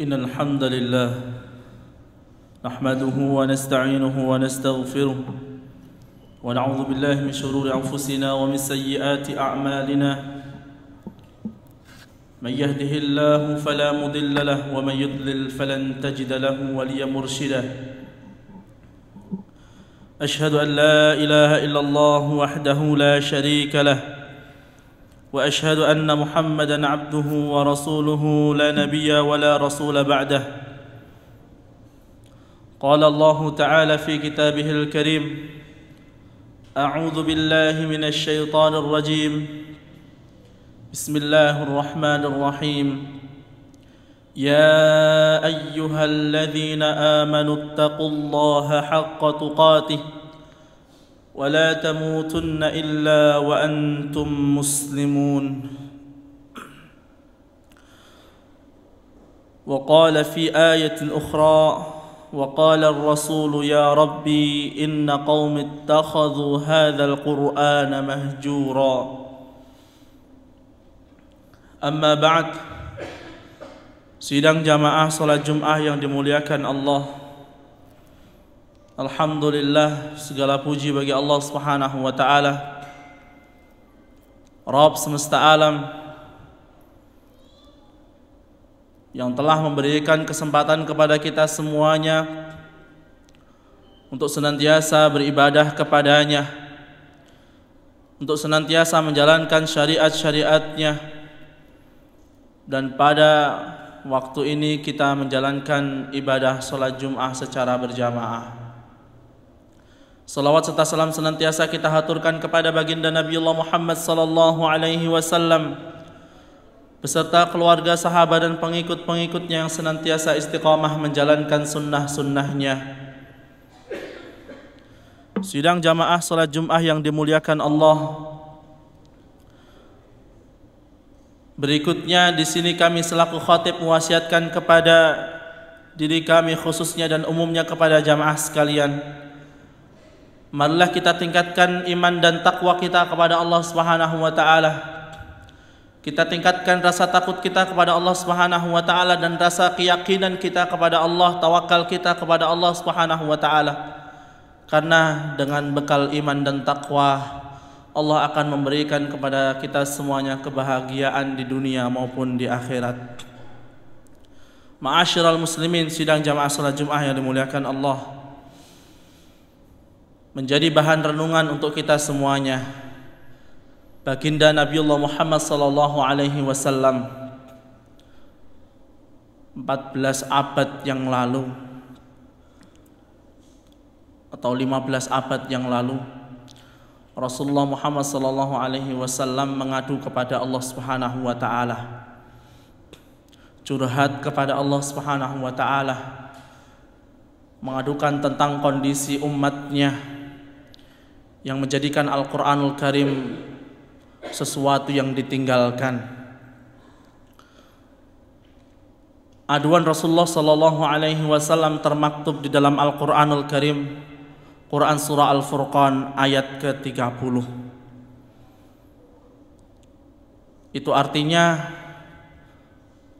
إن الحمد لله نحمده ونستعينه ونستغفره ونعوذ بالله من شرور أنفسنا ومن سيئات أعمالنا من يهده الله فلا مضل له ومن يضلل فلن تجد له وليا مرشدا أشهد أن لا إله إلا الله وحده لا شريك له واشهد ان محمدا عبده ورسوله لا نبي ولا رسول بعده قال الله تعالى في كتابه الكريم اعوذ بالله من الشيطان الرجيم بسم الله الرحمن الرحيم يا ايها الذين امنوا اتقوا الله حق تقاته ولا تموتن الا وانتم مسلمون وقال في ايه اخرى وقال الرسول يا ربي ان قوم اتخذوا هذا القران مهجورا اما بعد سيدان جماعة صلاة جمعة yang dimuliakan Allah Alhamdulillah segala puji bagi Allah Subhanahu wa taala Rabb semesta alam yang telah memberikan kesempatan kepada kita semuanya untuk senantiasa beribadah kepadanya untuk senantiasa menjalankan syariat-syariatnya dan pada waktu ini kita menjalankan ibadah sholat Jum'ah secara berjamaah. Salawat serta salam senantiasa kita haturkan kepada baginda Nabi Allah Muhammad sallallahu alaihi wasallam beserta keluarga sahabat dan pengikut-pengikutnya yang senantiasa istiqamah menjalankan sunnah-sunnahnya. Sidang jamaah salat Jumat yang dimuliakan Allah. Berikutnya di sini kami selaku khatib mewasiatkan kepada diri kami khususnya dan umumnya kepada jamaah sekalian marilah kita tingkatkan iman dan takwa kita kepada Allah Subhanahu wa taala. Kita tingkatkan rasa takut kita kepada Allah Subhanahu wa taala dan rasa keyakinan kita kepada Allah, tawakal kita kepada Allah Subhanahu wa taala. Karena dengan bekal iman dan takwa Allah akan memberikan kepada kita semuanya kebahagiaan di dunia maupun di akhirat. Ma'asyiral muslimin sidang jamaah salat Jumat yang dimuliakan Allah. menjadi bahan renungan untuk kita semuanya. Baginda Nabiullah Muhammad sallallahu alaihi wasallam 14 abad yang lalu atau 15 abad yang lalu Rasulullah Muhammad sallallahu alaihi wasallam mengadu kepada Allah Subhanahu wa taala. Curhat kepada Allah Subhanahu wa taala mengadukan tentang kondisi umatnya yang menjadikan Al-Quranul Karim sesuatu yang ditinggalkan. Aduan Rasulullah Sallallahu Alaihi Wasallam termaktub di dalam Al-Quranul Karim, Quran Surah Al-Furqan ayat ke-30. Itu artinya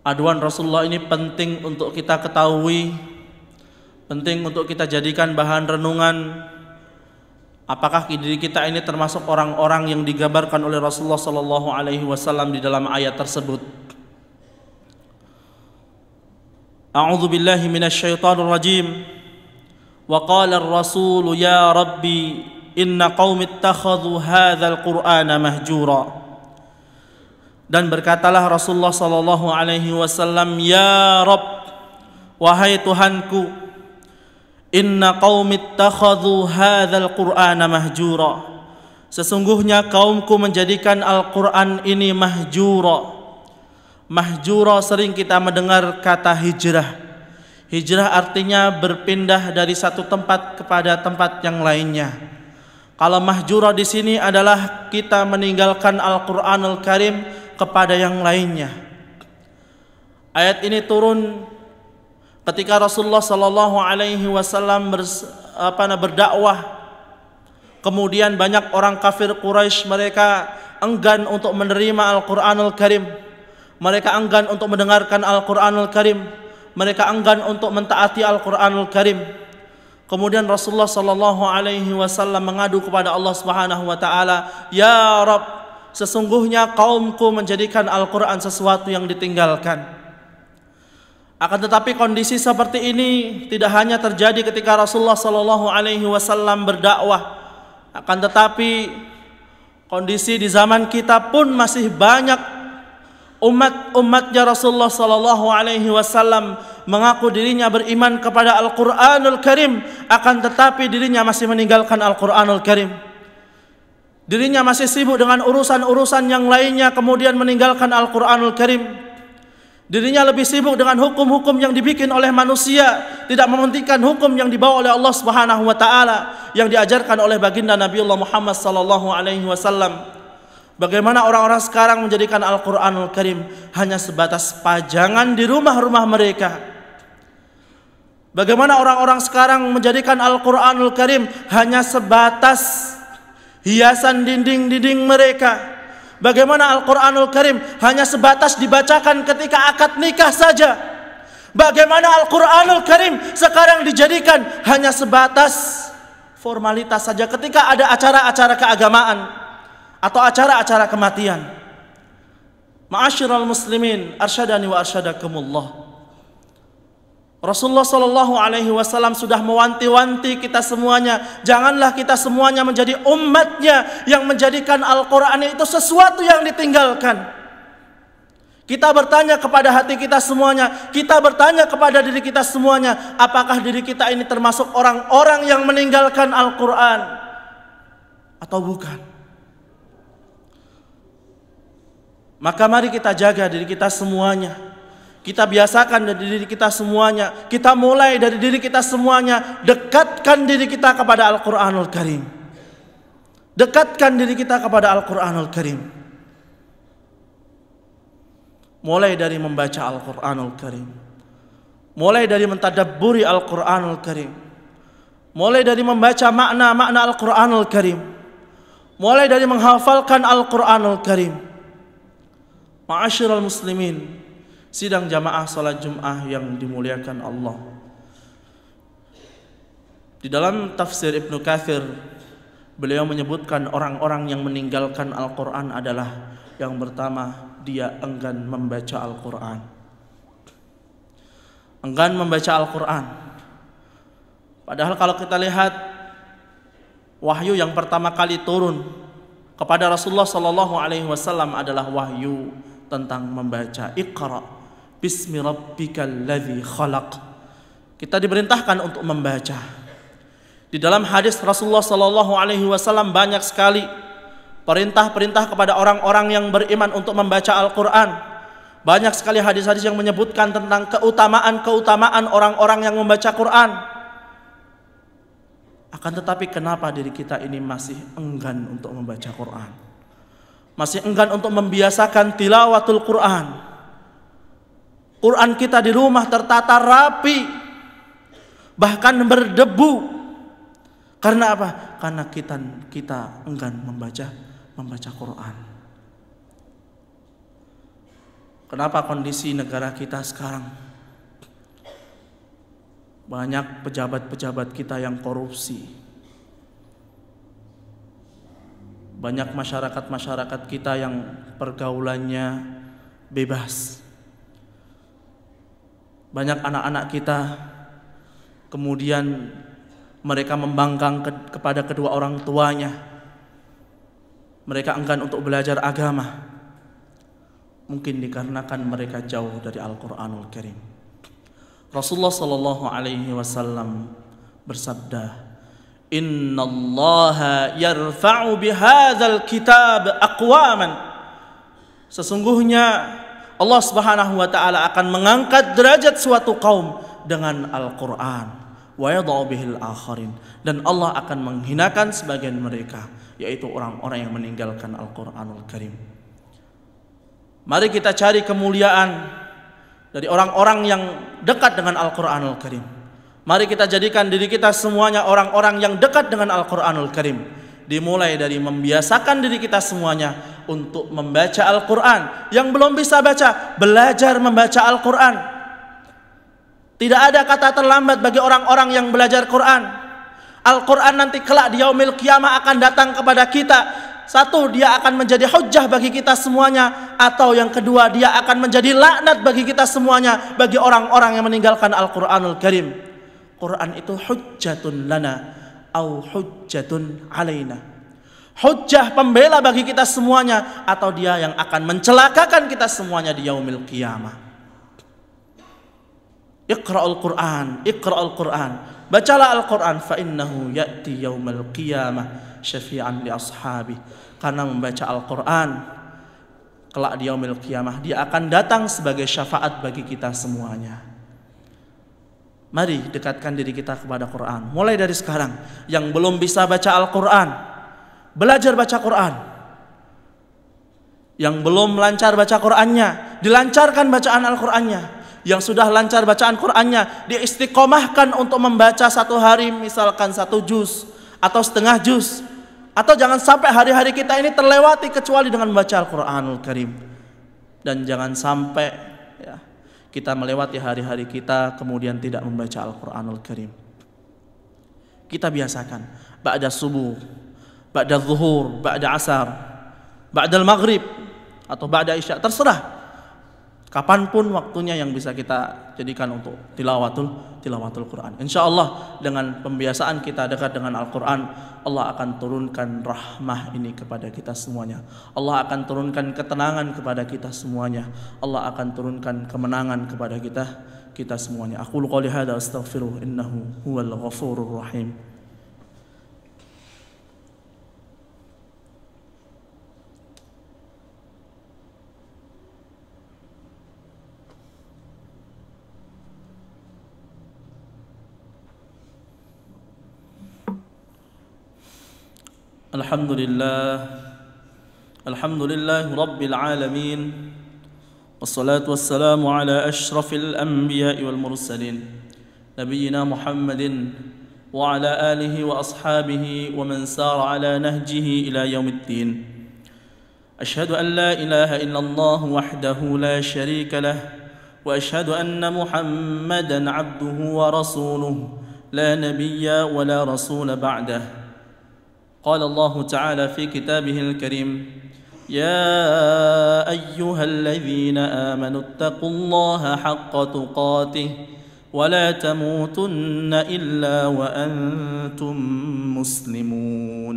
aduan Rasulullah ini penting untuk kita ketahui, penting untuk kita jadikan bahan renungan, Apakah diri kita ini termasuk orang-orang yang digambarkan oleh Rasulullah Sallallahu Alaihi Wasallam di dalam ayat tersebut? A'udhu billahi minasyaitonir rajim. Wa qala ar-rasul ya rabbi inna qaumi ittakhadhu al qur'ana mahjura. Dan berkatalah Rasulullah sallallahu alaihi wasallam, "Ya Rabb, wahai Tuhanku, Inna qaumit takhadhu hadzal qur'ana mahjura. Sesungguhnya kaumku menjadikan Al-Qur'an ini mahjura. Mahjura sering kita mendengar kata hijrah. Hijrah artinya berpindah dari satu tempat kepada tempat yang lainnya. Kalau mahjura di sini adalah kita meninggalkan Al-Qur'anul Karim kepada yang lainnya. Ayat ini turun ketika Rasulullah Shallallahu Alaihi Wasallam berdakwah, kemudian banyak orang kafir Quraisy mereka enggan untuk menerima Al-Quranul Karim, mereka enggan untuk mendengarkan Al-Quranul Karim, mereka enggan untuk mentaati Al-Quranul Karim. Kemudian Rasulullah Shallallahu Alaihi Wasallam mengadu kepada Allah Subhanahu Wa Taala, Ya Rob, sesungguhnya kaumku menjadikan Al-Quran sesuatu yang ditinggalkan. Akan tetapi kondisi seperti ini tidak hanya terjadi ketika Rasulullah Shallallahu Alaihi Wasallam berdakwah, akan tetapi kondisi di zaman kita pun masih banyak umat-umatnya Rasulullah Shallallahu Alaihi Wasallam mengaku dirinya beriman kepada Al-Quranul Karim, akan tetapi dirinya masih meninggalkan Al-Quranul Karim. Dirinya masih sibuk dengan urusan-urusan yang lainnya, kemudian meninggalkan Al-Quranul Karim. Dirinya lebih sibuk dengan hukum-hukum yang dibikin oleh manusia, tidak mementingkan hukum yang dibawa oleh Allah Subhanahu wa taala yang diajarkan oleh baginda Allah Muhammad sallallahu alaihi wasallam. Bagaimana orang-orang sekarang menjadikan Al-Qur'anul Karim hanya sebatas pajangan di rumah-rumah mereka. Bagaimana orang-orang sekarang menjadikan Al-Qur'anul Karim hanya sebatas hiasan dinding-dinding mereka. Bagaimana Al-Quranul Karim hanya sebatas dibacakan ketika akad nikah saja. Bagaimana Al-Quranul Karim sekarang dijadikan hanya sebatas formalitas saja ketika ada acara-acara keagamaan atau acara-acara kematian. Ma'asyiral muslimin, arsyadani wa arsyadakumullah. Rasulullah Shallallahu Alaihi Wasallam sudah mewanti-wanti kita semuanya, janganlah kita semuanya menjadi umatnya yang menjadikan Al-Quran itu sesuatu yang ditinggalkan. Kita bertanya kepada hati kita semuanya, kita bertanya kepada diri kita semuanya, apakah diri kita ini termasuk orang-orang yang meninggalkan Al-Quran atau bukan? Maka mari kita jaga diri kita semuanya kita biasakan dari diri kita semuanya. Kita mulai dari diri kita semuanya. Dekatkan diri kita kepada Al-Quranul Karim. Dekatkan diri kita kepada Al-Quranul Karim. Mulai dari membaca Al-Quranul Karim. Mulai dari mentadaburi Al-Quranul Karim. Mulai dari membaca makna-makna Al-Quranul Karim. Mulai dari menghafalkan Al-Quranul Karim. Ma'asyiral muslimin sidang jamaah salat Jum'ah yang dimuliakan Allah. Di dalam tafsir Ibnu Kathir beliau menyebutkan orang-orang yang meninggalkan Al-Qur'an adalah yang pertama dia enggan membaca Al-Qur'an. Enggan membaca Al-Qur'an. Padahal kalau kita lihat wahyu yang pertama kali turun kepada Rasulullah Shallallahu alaihi wasallam adalah wahyu tentang membaca ikra. Bismi rabbikal ladzi khalaq. Kita diperintahkan untuk membaca. Di dalam hadis Rasulullah Shallallahu alaihi wasallam banyak sekali perintah-perintah kepada orang-orang yang beriman untuk membaca Al-Qur'an. Banyak sekali hadis-hadis yang menyebutkan tentang keutamaan-keutamaan orang-orang yang membaca Quran. Akan tetapi kenapa diri kita ini masih enggan untuk membaca Quran? Masih enggan untuk membiasakan tilawatul Quran? Quran kita di rumah tertata rapi, bahkan berdebu. Karena apa? Karena kita kita enggan membaca membaca Quran. Kenapa kondisi negara kita sekarang? Banyak pejabat-pejabat kita yang korupsi. Banyak masyarakat-masyarakat kita yang pergaulannya bebas banyak anak-anak kita kemudian mereka membangkang ke, kepada kedua orang tuanya mereka enggan untuk belajar agama mungkin dikarenakan mereka jauh dari Al-Qur'anul Karim Rasulullah sallallahu alaihi wasallam bersabda Inna Allah yarfa'u bihadzal kitab aqwaman Sesungguhnya Allah Subhanahu wa taala akan mengangkat derajat suatu kaum dengan Al-Qur'an wa bihil akharin dan Allah akan menghinakan sebagian mereka yaitu orang-orang yang meninggalkan Al-Qur'anul Karim. Mari kita cari kemuliaan dari orang-orang yang dekat dengan Al-Qur'anul Karim. Mari kita jadikan diri kita semuanya orang-orang yang dekat dengan Al-Qur'anul Karim dimulai dari membiasakan diri kita semuanya untuk membaca Al-Quran. Yang belum bisa baca, belajar membaca Al-Quran. Tidak ada kata terlambat bagi orang-orang yang belajar Quran. Al-Quran nanti kelak di yaumil kiamah akan datang kepada kita. Satu, dia akan menjadi hujah bagi kita semuanya. Atau yang kedua, dia akan menjadi laknat bagi kita semuanya. Bagi orang-orang yang meninggalkan Al-Quranul Karim. Quran itu hujjatun lana. Au hujjatun alaina hujjah pembela bagi kita semuanya atau dia yang akan mencelakakan kita semuanya di yaumil qiyamah. Iqra'ul Qur'an, iqra'ul Qur'an. Bacalah Al-Qur'an fa innahu ya'ti yaumil qiyamah syafi'an li ashabi. Karena membaca Al-Qur'an kelak di yaumil qiyamah dia akan datang sebagai syafaat bagi kita semuanya. Mari dekatkan diri kita kepada Quran. Mulai dari sekarang yang belum bisa baca Al-Qur'an, belajar baca Quran. Yang belum lancar baca Qurannya, dilancarkan bacaan Al-Qurannya. Yang sudah lancar bacaan Qurannya, diistiqomahkan untuk membaca satu hari misalkan satu juz atau setengah juz. Atau jangan sampai hari-hari kita ini terlewati kecuali dengan membaca Al-Quranul Karim. Dan jangan sampai ya, kita melewati hari-hari kita kemudian tidak membaca Al-Quranul Karim. Kita biasakan, ba'da subuh, ba'da zuhur, ba'da asar, ba'da maghrib atau ba'da isya, terserah. Kapanpun waktunya yang bisa kita jadikan untuk tilawatul tilawatul Quran. Insya Allah dengan pembiasaan kita dekat dengan Al-Quran, Allah akan turunkan rahmah ini kepada kita semuanya. Allah akan turunkan ketenangan kepada kita semuanya. Allah akan turunkan kemenangan kepada kita kita semuanya. Aku lakukan hadza astaghfiruh innahu huwal ghafurur rahim. الحمد لله الحمد لله رب العالمين والصلاة والسلام على أشرف الأنبياء والمرسلين نبينا محمد وعلى آله وأصحابه ومن سار على نهجه إلى يوم الدين أشهد أن لا إله إلا الله وحده لا شريك له وأشهد أن محمدا عبده ورسوله لا نبي ولا رسول بعده قال الله تعالى في كتابه الكريم يا ايها الذين امنوا اتقوا الله حق تقاته ولا تموتن الا وانتم مسلمون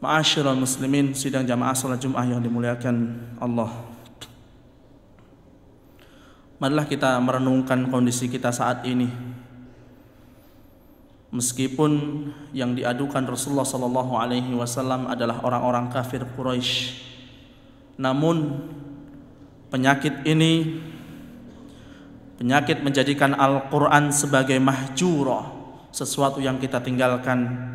معاشر المسلمين sidang jamaah salat Jumat yang dimuliakan Allah. Marilah kita merenungkan kondisi kita saat ini meskipun yang diadukan Rasulullah Shallallahu Alaihi Wasallam adalah orang-orang kafir Quraisy, namun penyakit ini penyakit menjadikan Al-Quran sebagai mahjuro, sesuatu yang kita tinggalkan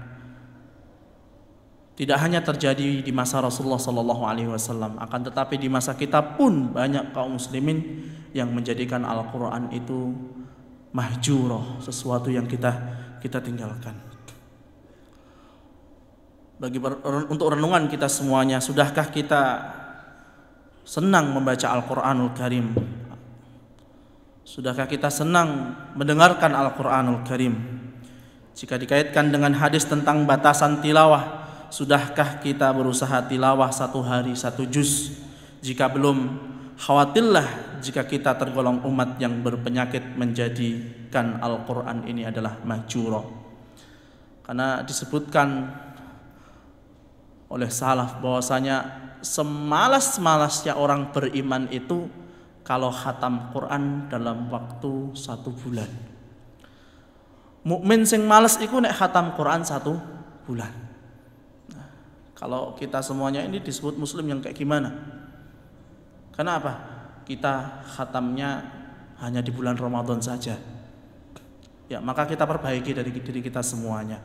tidak hanya terjadi di masa Rasulullah Shallallahu Alaihi Wasallam, akan tetapi di masa kita pun banyak kaum muslimin yang menjadikan Al-Quran itu mahjuroh, sesuatu yang kita kita tinggalkan. Bagi untuk renungan kita semuanya, sudahkah kita senang membaca Al-Qur'anul Karim? Sudahkah kita senang mendengarkan Al-Qur'anul Karim? Jika dikaitkan dengan hadis tentang batasan tilawah, sudahkah kita berusaha tilawah satu hari satu juz? Jika belum, khawatirlah jika kita tergolong umat yang berpenyakit menjadikan Al-Quran ini adalah mahjuro. Karena disebutkan oleh salaf bahwasanya semalas-malasnya orang beriman itu kalau khatam Quran dalam waktu satu bulan. Mukmin sing malas iku nek khatam Quran satu bulan. Nah, kalau kita semuanya ini disebut muslim yang kayak gimana? Karena apa? Kita khatamnya hanya di bulan Ramadan saja. Ya, maka kita perbaiki dari diri kita semuanya.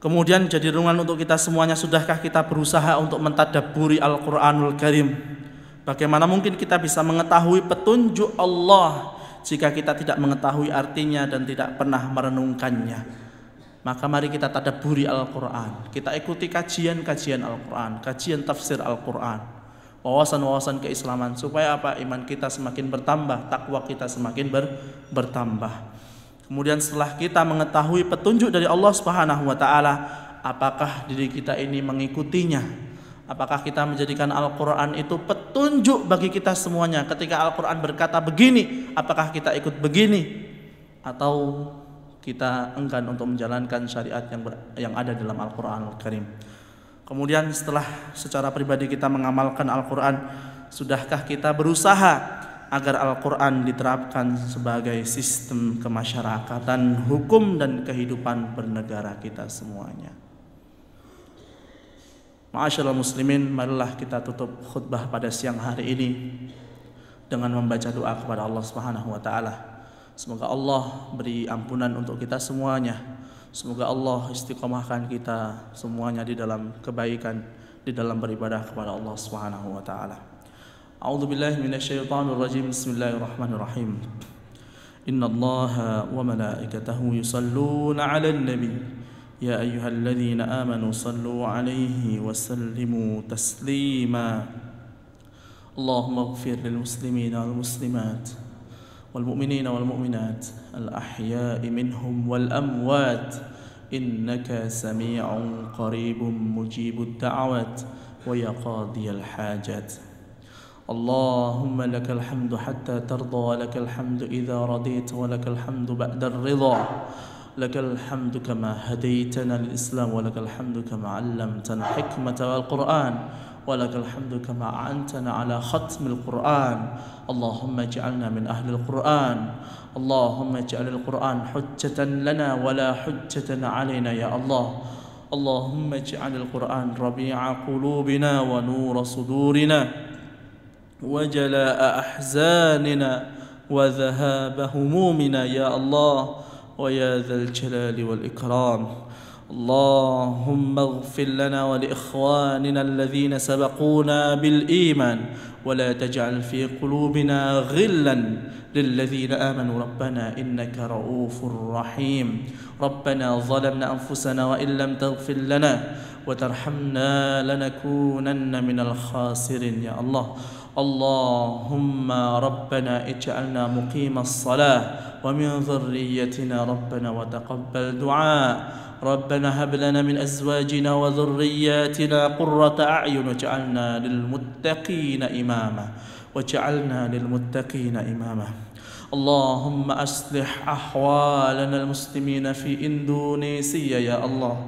Kemudian jadi renungan untuk kita semuanya, sudahkah kita berusaha untuk mentadaburi Al-Qur'anul Karim? Bagaimana mungkin kita bisa mengetahui petunjuk Allah jika kita tidak mengetahui artinya dan tidak pernah merenungkannya? Maka mari kita tadaburi Al-Quran. Kita ikuti kajian-kajian Al-Quran, kajian tafsir Al-Quran wawasan-wawasan keislaman supaya apa iman kita semakin bertambah, takwa kita semakin ber, bertambah. Kemudian setelah kita mengetahui petunjuk dari Allah Subhanahu wa taala, apakah diri kita ini mengikutinya? Apakah kita menjadikan Al-Qur'an itu petunjuk bagi kita semuanya? Ketika Al-Qur'an berkata begini, apakah kita ikut begini? Atau kita enggan untuk menjalankan syariat yang yang ada dalam al quran Al Karim? Kemudian setelah secara pribadi kita mengamalkan Al-Quran, sudahkah kita berusaha agar Al-Quran diterapkan sebagai sistem kemasyarakatan, hukum dan kehidupan bernegara kita semuanya. Ma'asyil muslimin, marilah kita tutup khutbah pada siang hari ini dengan membaca doa kepada Allah Subhanahu wa taala. Semoga Allah beri ampunan untuk kita semuanya Semoga Allah istiqomahkan kita semuanya di dalam kebaikan di dalam beribadah kepada Allah Subhanahu wa taala. A'udzu billahi minasyaitonir rajim. Bismillahirrahmanirrahim. Inna Allah wa malaikatahu yusalluna 'alan nabi. Ya ayyuhalladzina amanu sallu 'alaihi wa sallimu taslima. Allahumma ighfir lil muslimina wal muslimat والمؤمنين والمؤمنات الأحياء منهم والأموات إنك سميع قريب مجيب الدعوات ويا قاضي الحاجات اللهم لك الحمد حتى ترضى ولك الحمد إذا رضيت ولك الحمد بعد الرضا لك الحمد كما هديتنا الإسلام ولك الحمد كما علمتنا الحكمة والقرآن ولك الحمد كما أعنتنا على ختم القرآن اللهم اجعلنا من أهل القرآن اللهم اجعل القرآن حجة لنا ولا حجة علينا يا الله اللهم اجعل القرآن ربيع قلوبنا ونور صدورنا وجلاء أحزاننا وذهاب همومنا يا الله ويا ذا الجلال والإكرام اللهم اغفر لنا ولاخواننا الذين سبقونا بالايمان ولا تجعل في قلوبنا غلا للذين امنوا ربنا انك رؤوف رحيم ربنا ظلمنا انفسنا وان لم تغفر لنا وترحمنا لنكونن من الخاسرين يا الله اللهم ربنا اجعلنا مقيم الصلاه ومن ذريتنا ربنا وتقبل دعاء ربنا هب لنا من أزواجنا وذرياتنا قرة أعين واجعلنا للمتقين إماما واجعلنا للمتقين إماما اللهم أصلح أحوالنا المسلمين في إندونيسيا يا الله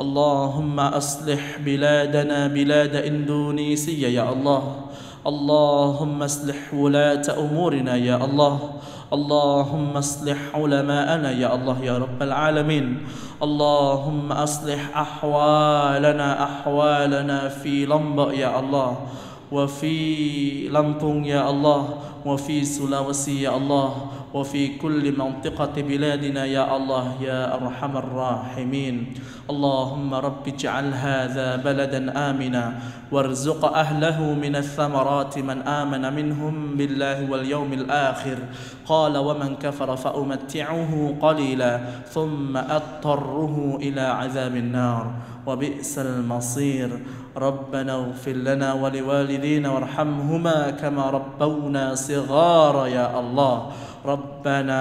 اللهم أصلح بلادنا بلاد إندونيسيا يا الله اللهم اصلح ولاة أمورنا يا الله اللهم اصلح علماءنا يا الله يا رب العالمين اللهم اصلح أحوالنا أحوالنا في لمبأ يا الله وفي لمبون يا الله وفي سلاوسي يا الله وفي كل منطقة بلادنا يا الله يا أرحم الراحمين اللهم رب اجعل هذا بلدا آمنا وارزق أهله من الثمرات من آمن منهم بالله واليوم الآخر قال ومن كفر فأمتعه قليلا ثم أضطره إلى عذاب النار وبئس المصير ربنا اغفر لنا ولوالدينا وارحمهما كما ربونا صغارا يا الله ربنا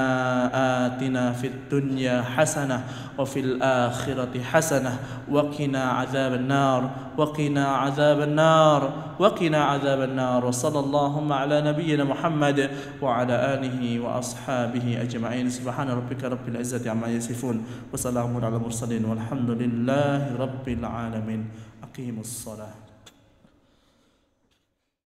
آتنا في الدنيا حسنة وفي الآخرة حسنة وقنا عذاب النار وقنا عذاب النار وقنا عذاب النار وصلى اللهم على نبينا محمد وعلى آله وأصحابه أجمعين سبحان ربك رب العزة عما يصفون وسلام على المرسلين والحمد لله رب العالمين أقيم الصلاة